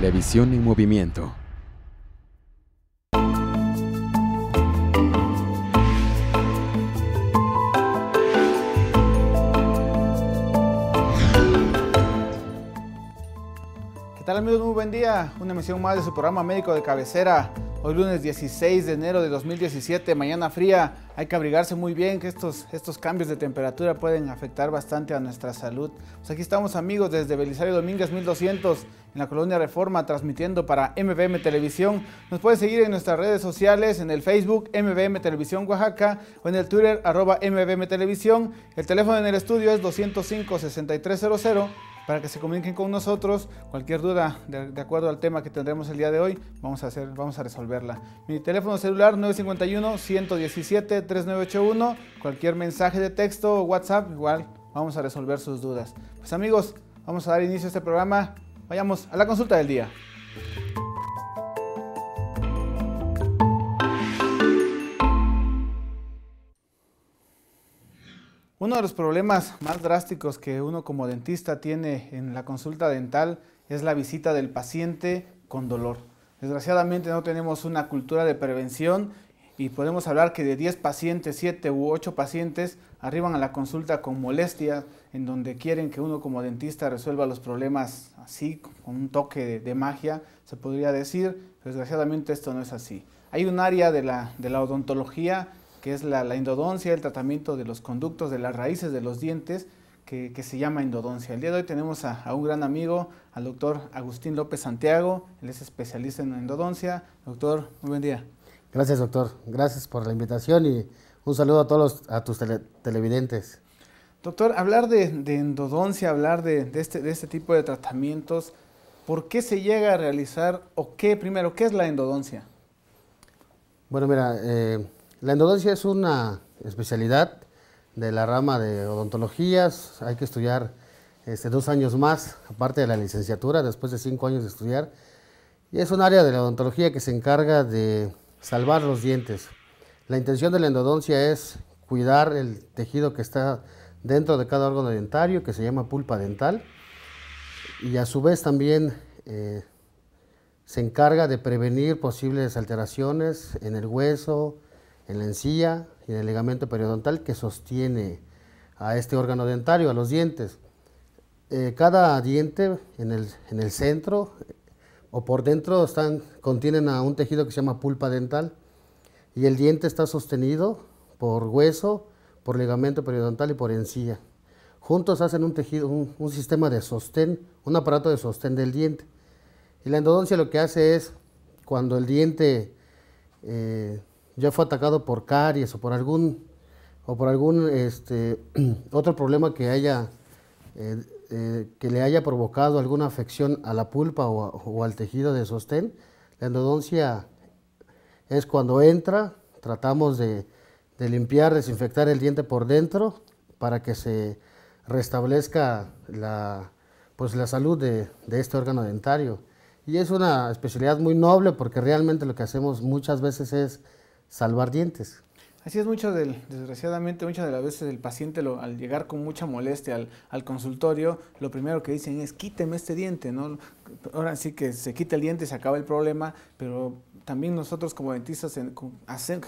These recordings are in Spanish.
Televisión en movimiento. ¿Qué tal amigos? Muy buen día. Una emisión más de su programa médico de cabecera, Hoy lunes 16 de enero de 2017, mañana fría. Hay que abrigarse muy bien, que estos, estos cambios de temperatura pueden afectar bastante a nuestra salud. Pues aquí estamos amigos desde Belisario Domínguez 1200 en la Colonia Reforma, transmitiendo para MBM Televisión. Nos pueden seguir en nuestras redes sociales, en el Facebook MBM Televisión Oaxaca o en el Twitter arroba MBM Televisión. El teléfono en el estudio es 205-6300 para que se comuniquen con nosotros. Cualquier duda de, acuerdo al tema que tendremos el día de hoy, vamos a, hacer, vamos a resolverla. Mi teléfono celular 951-117-3981. Cualquier mensaje de texto o WhatsApp, igual vamos a resolver sus dudas. Pues amigos, vamos a dar inicio a este programa. Vayamos a la consulta del día. Uno de los problemas más drásticos que uno como dentista tiene en la consulta dental es la visita del paciente con dolor. Desgraciadamente no tenemos una cultura de prevención y podemos hablar que de 10 pacientes, 7 u 8 pacientes arriban a la consulta con molestia en donde quieren que uno como dentista resuelva los problemas así, con un toque de, magia, se podría decir. Desgraciadamente esto no es así. Hay un área de la odontología que es la, endodoncia, el tratamiento de los conductos, de las raíces de los dientes, que, se llama endodoncia. El día de hoy tenemos a, un gran amigo, al doctor Agustín López Santiago, él es especialista en endodoncia. Doctor, muy buen día. Gracias, doctor. Gracias por la invitación y un saludo a todos a tus televidentes. Doctor, hablar de, endodoncia, hablar este, de, este, tipo de tratamientos, ¿por qué se llega a realizar o qué primero? ¿Qué es la endodoncia? Bueno, mira, eh, la endodoncia es una especialidad de la rama de odontologías. Hay que estudiar este, dos años más, aparte de la licenciatura, después de cinco años de estudiar. Y es un área de la odontología que se encarga de salvar los dientes. La intención de la endodoncia es cuidar el tejido que está dentro de cada órgano dentario, que se llama pulpa dental. Y a su vez también eh, se encarga de prevenir posibles alteraciones en el hueso, en la encía y en el ligamento periodontal que sostiene a este órgano dentario, a los dientes. Eh, cada diente en el, centro o por dentro están, contienen a un tejido que se llama pulpa dental y el diente está sostenido por hueso, por ligamento periodontal y por encía. Juntos hacen un tejido, un, sistema de sostén, un aparato de sostén del diente. Y la endodoncia lo que hace es, cuando el diente eh, ya fue atacado por caries o por algún, o por algún este, otro problema que, haya, eh, eh, que le haya provocado alguna afección a la pulpa o, o al tejido de sostén, la endodoncia es cuando entra, tratamos de, de limpiar, desinfectar el diente por dentro para que se restablezca la, pues, la salud de, de, este órgano dentario. Y es una especialidad muy noble porque realmente lo que hacemos muchas veces es salvar dientes. Así es mucho del, desgraciadamente, muchas de las veces el paciente al llegar con mucha molestia al, consultorio, lo primero que dicen es quíteme este diente, ¿no? Ahora sí que se quita el diente, se acaba el problema, pero también nosotros como dentistas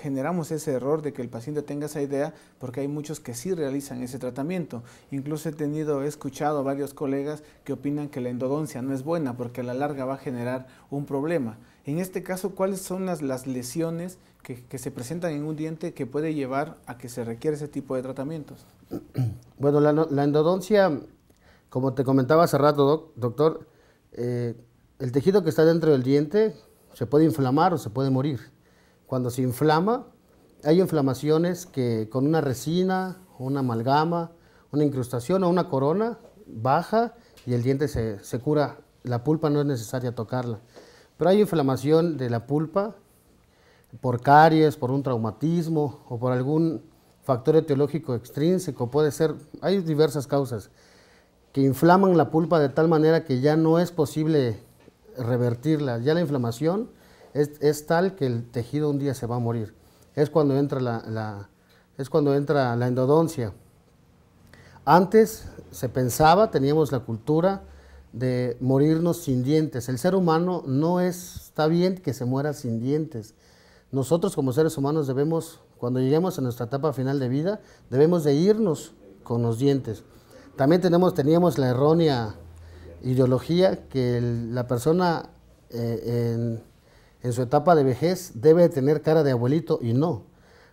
generamos ese error de que el paciente tenga esa idea porque hay muchos que sí realizan ese tratamiento. Incluso he tenido, he escuchado varios colegas que opinan que la endodoncia no es buena porque a la larga va a generar un problema. En este caso, ¿cuáles son las, lesiones que, se presentan en un diente que puede llevar a que se requiera ese tipo de tratamientos? Bueno, la, endodoncia, como te comentaba hace rato, doctor, eh, el tejido que está dentro del diente se puede inflamar o se puede morir. Cuando se inflama, hay inflamaciones que con una resina, una amalgama, una incrustación o una corona baja y el diente se cura. La pulpa no es necesaria tocarla. Pero hay inflamación de la pulpa por caries, por un traumatismo o por algún factor etiológico extrínseco, puede ser, hay diversas causas que inflaman la pulpa de tal manera que ya no es posible revertirla, ya la inflamación es, tal que el tejido un día se va a morir, es cuando entra es cuando entra la endodoncia. Antes se pensaba, teníamos la cultura de morirnos sin dientes. El ser humano no es, está bien que se muera sin dientes. Nosotros como seres humanos debemos, cuando lleguemos a nuestra etapa final de vida, debemos de irnos con los dientes. También tenemos, teníamos la errónea ideología que la persona eh, en, su etapa de vejez debe tener cara de abuelito y no,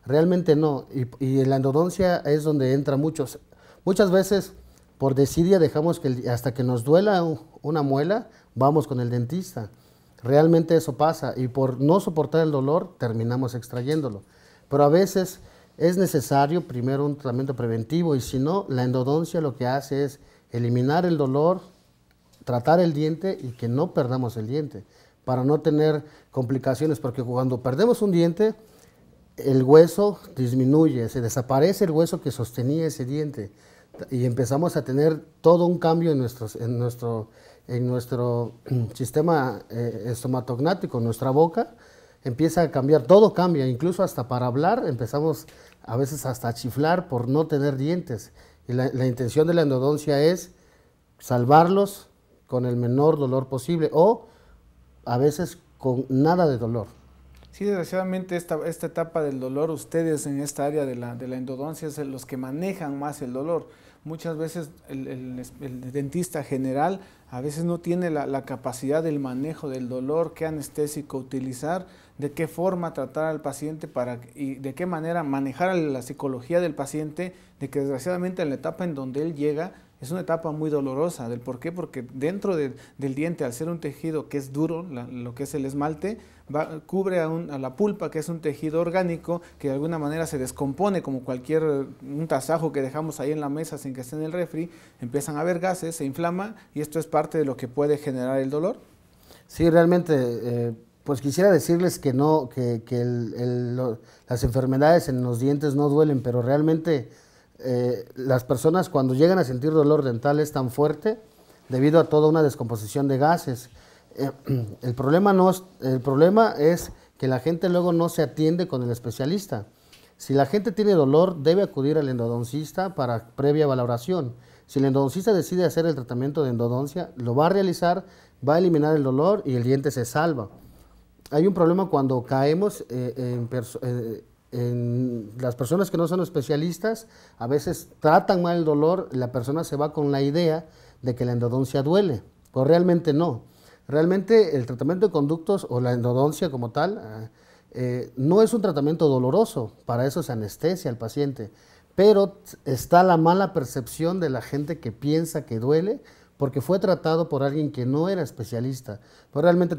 realmente no. Y, y la endodoncia es donde entra muchos. Muchas veces por desidia dejamos que hasta que nos duela una muela, vamos con el dentista. Realmente eso pasa y por no soportar el dolor terminamos extrayéndolo. Pero a veces es necesario primero un tratamiento preventivo y si no, la endodoncia lo que hace es eliminar el dolor, tratar el diente y que no perdamos el diente para no tener complicaciones, porque cuando perdemos un diente, el hueso disminuye, se desaparece el hueso que sostenía ese diente y empezamos a tener todo un cambio en, en nuestro, sistema eh, estomatognático, nuestra boca empieza a cambiar, todo cambia, incluso hasta para hablar empezamos a veces hasta a chiflar por no tener dientes. Y la intención de la endodoncia es salvarlos con el menor dolor posible o a veces con nada de dolor. Sí, desgraciadamente esta, esta etapa del dolor, ustedes en esta área de la, de la endodoncia son los que manejan más el dolor. Muchas veces el, dentista general a veces no tiene la, capacidad del manejo del dolor, qué anestésico utilizar, de qué forma tratar al paciente para, y de qué manera manejar la psicología del paciente, de que desgraciadamente en la etapa en donde él llega es una etapa muy dolorosa. ¿Del por qué? Porque dentro del diente, al ser un tejido que es duro, lo que es el esmalte, cubre a, la pulpa, que es un tejido orgánico que de alguna manera se descompone, como cualquier un tasajo que dejamos ahí en la mesa sin que esté en el refri, empiezan a haber gases, se inflama y esto es parte de lo que puede generar el dolor. Sí, realmente, eh, pues quisiera decirles que no, que, las enfermedades en los dientes no duelen, pero realmente eh, las personas cuando llegan a sentir dolor dental es tan fuerte debido a toda una descomposición de gases. Eh, el, problema no es, el problema es que la gente luego no se atiende con el especialista. Si la gente tiene dolor, debe acudir al endodoncista para previa valoración. Si el endodoncista decide hacer el tratamiento de endodoncia, lo va a realizar, va a eliminar el dolor y el diente se salva. Hay un problema cuando caemos eh, en, eh, en las personas que no son especialistas a veces tratan mal el dolor, la persona se va con la idea de que la endodoncia duele, pero realmente no. Realmente el tratamiento de conductos o la endodoncia como tal eh, eh, no es un tratamiento doloroso, para eso se anestesia al paciente, pero está la mala percepción de la gente que piensa que duele porque fue tratado por alguien que no era especialista. Pero pues realmente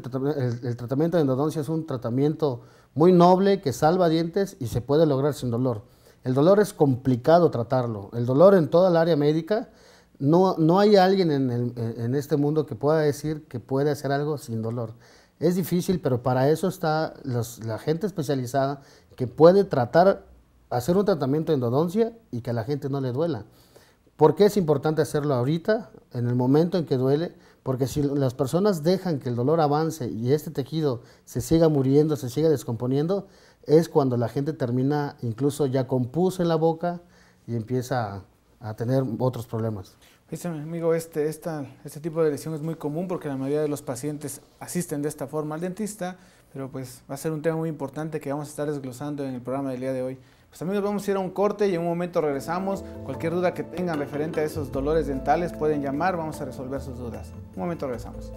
el, tratamiento de endodoncia es un tratamiento muy noble que salva dientes y se puede lograr sin dolor. El dolor es complicado tratarlo. El dolor en toda la área médica, no, hay alguien en, este mundo que pueda decir que puede hacer algo sin dolor. Es difícil, pero para eso está la gente especializada que puede tratar, hacer un tratamiento de endodoncia y que a la gente no le duela. ¿Por qué es importante hacerlo ahorita, en el momento en que duele? Porque si las personas dejan que el dolor avance y este tejido se siga muriendo, se siga descomponiendo, es cuando la gente termina incluso ya con pus en la boca y empieza a, tener otros problemas. Dice amigo, este, esta, este tipo de lesión es muy común porque la mayoría de los pacientes asisten de esta forma al dentista, pero pues va a ser un tema muy importante que vamos a estar desglosando en el programa del día de hoy. Pues amigos, vamos a ir a un corte y en un momento regresamos. Cualquier duda que tengan referente a esos dolores dentales pueden llamar, vamos a resolver sus dudas. Un momento regresamos.